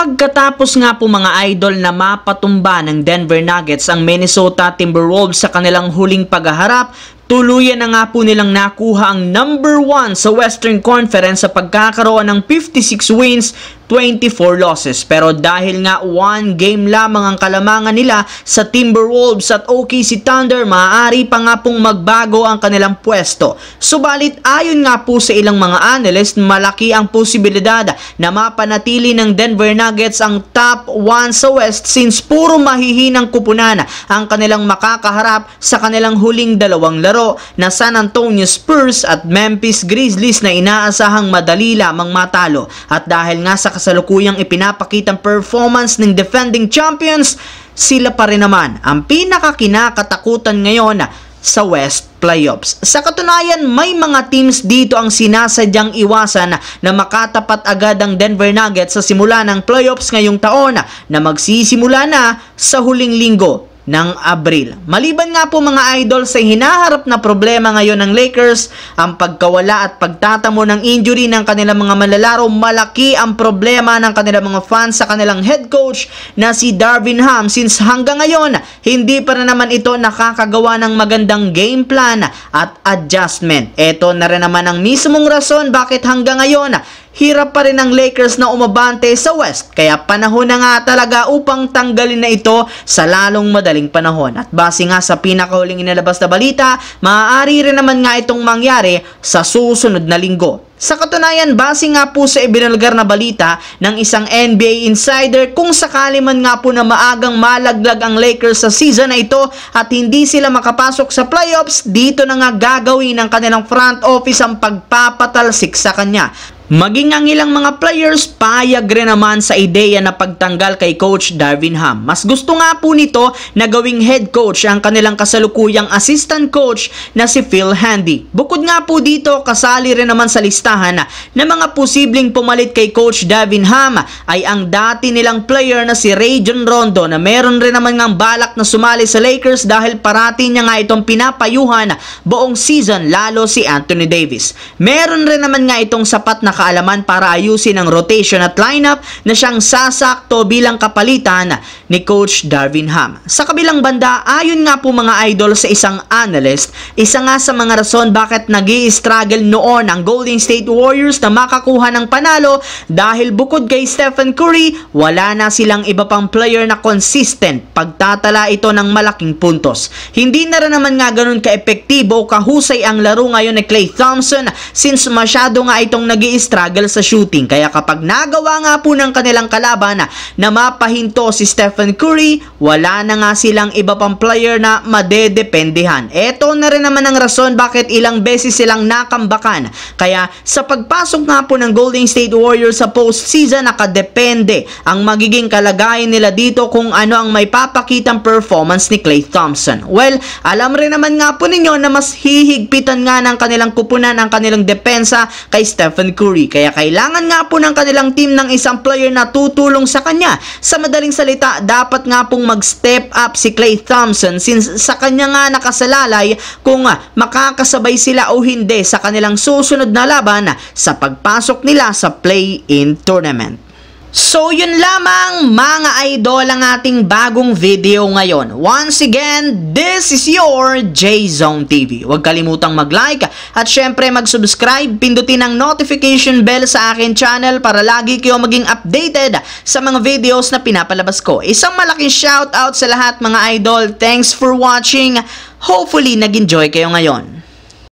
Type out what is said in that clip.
Pagkatapos nga po mga idol na mapatumba ng Denver Nuggets ang Minnesota Timberwolves sa kanilang huling paghaharap, tuluyan na nga po nilang nakuha ang number 1 sa Western Conference sa pagkakaroon ng 56 wins 24 losses. Pero dahil nga one game lamang ang kalamangan nila sa Timberwolves at OKC Thunder, maaari pa nga pong magbago ang kanilang pwesto. Subalit ayon nga po sa ilang mga analyst, malaki ang posibilidad na mapanatili ng Denver Nuggets ang top 1 sa West since puro mahihinang kupunan ang kanilang makakaharap sa kanilang huling dalawang laro na San Antonio Spurs at Memphis Grizzlies na inaasahang madali lamang matalo. At dahil nga sa kasalukuyang ipinapakitang performance ng defending champions, sila pa rin naman ang pinakakinakatakutan ngayon sa West Playoffs. Sa katunayan, may mga teams dito ang sinasadyang iwasan na makatapat agad ang Denver Nuggets sa simula ng playoffs ngayong taon na magsisimula na sa huling linggo ng Abril. Maliban nga po mga idol sa hinaharap na problema ngayon ng Lakers, ang pagkawala at pagtatamo ng injury ng kanilang mga malalaro, malaki ang problema ng kanilang mga fans sa kanilang head coach na si Darvin Ham since hanggang ngayon hindi pa na naman ito nakakagawa ng magandang game plan at adjustment. Ito na rin naman ang mismong rason bakit hanggang ngayon hirap pa rin ang Lakers na umabante sa West kaya panahon na nga talaga upang tanggalin na ito sa lalong madaling panahon. At base nga sa pinakahuling inilabas na balita, maaari rin naman nga itong mangyari sa susunod na linggo. Sa katunayan, base nga po sa ibinalgar na balita ng isang NBA insider kung sakali man nga po na maagang malaglag ang Lakers sa season na ito at hindi sila makapasok sa playoffs, dito na nga gagawin ng kanilang front office ang pagpapatalsik sa kanya. Maging ang ilang mga players, payag rin naman sa ideya na pagtanggal kay Coach Darvin Ham. Mas gusto nga po nito na gawing head coach ang kanilang kasalukuyang assistant coach na si Phil Handy. Bukod nga po dito, kasali rin naman sa listahan na mga posibleng pumalit kay Coach Darvin Ham ay ang dati nilang player na si Ray John Rondo na meron rin naman ngang balak na sumali sa Lakers dahil parati niya nga itong pinapayuhan buong season lalo si Anthony Davis. Meron rin naman nga itong sapat na kaalaman para ayusin ang rotation at lineup na siyang sasakto bilang kapalitan ni Coach Darvin Ham. Sa kabilang banda, ayon nga po mga idol sa isang analyst, isa nga sa mga rason bakit nag struggle noon ang Golden State Warriors na makakuha ng panalo dahil bukod kay Stephen Curry, wala na silang iba pang player na consistent pagtatala ito ng malaking puntos. Hindi na rin naman nga ganun ka-epektibo kahusay ang laro ngayon ni Klay Thompson since masyado nga itong nag struggle sa shooting. Kaya kapag nagawa nga po ng kanilang kalaban na mapahinto si Stephen Curry, wala na nga silang iba pang player na madedependihan. Ito na rin naman ang rason bakit ilang beses silang nakambakan. Kaya sa pagpasok nga po ng Golden State Warriors sa postseason, nakadepende ang magiging kalagayan nila dito kung ano ang may papakitang performance ni Klay Thompson. Well, alam rin naman nga po ninyo na mas hihigpitan nga ng kanilang kupunan ang kanilang depensa kay Stephen Curry. Maui kaya kailangan nga po ng kanilang team ng isang player na tutulong sa kanya. Sa madaling salita, dapat nga pong mag-step up si Clay Thompson since sa kanya nga nakasalalay kung makakasabay sila o hindi sa kanilang susunod na laban sa pagpasok nila sa play-in tournament. So yun lamang mga idol ang ating bagong video ngayon. Once again, this is your JZone TV. Huwag kalimutang mag-like at syempre mag-subscribe. Pindutin ang notification bell sa akin channel para lagi kayo maging updated sa mga videos na pinapalabas ko. Isang malaking shoutout sa lahat mga idol. Thanks for watching. Hopefully nag-enjoy kayo ngayon.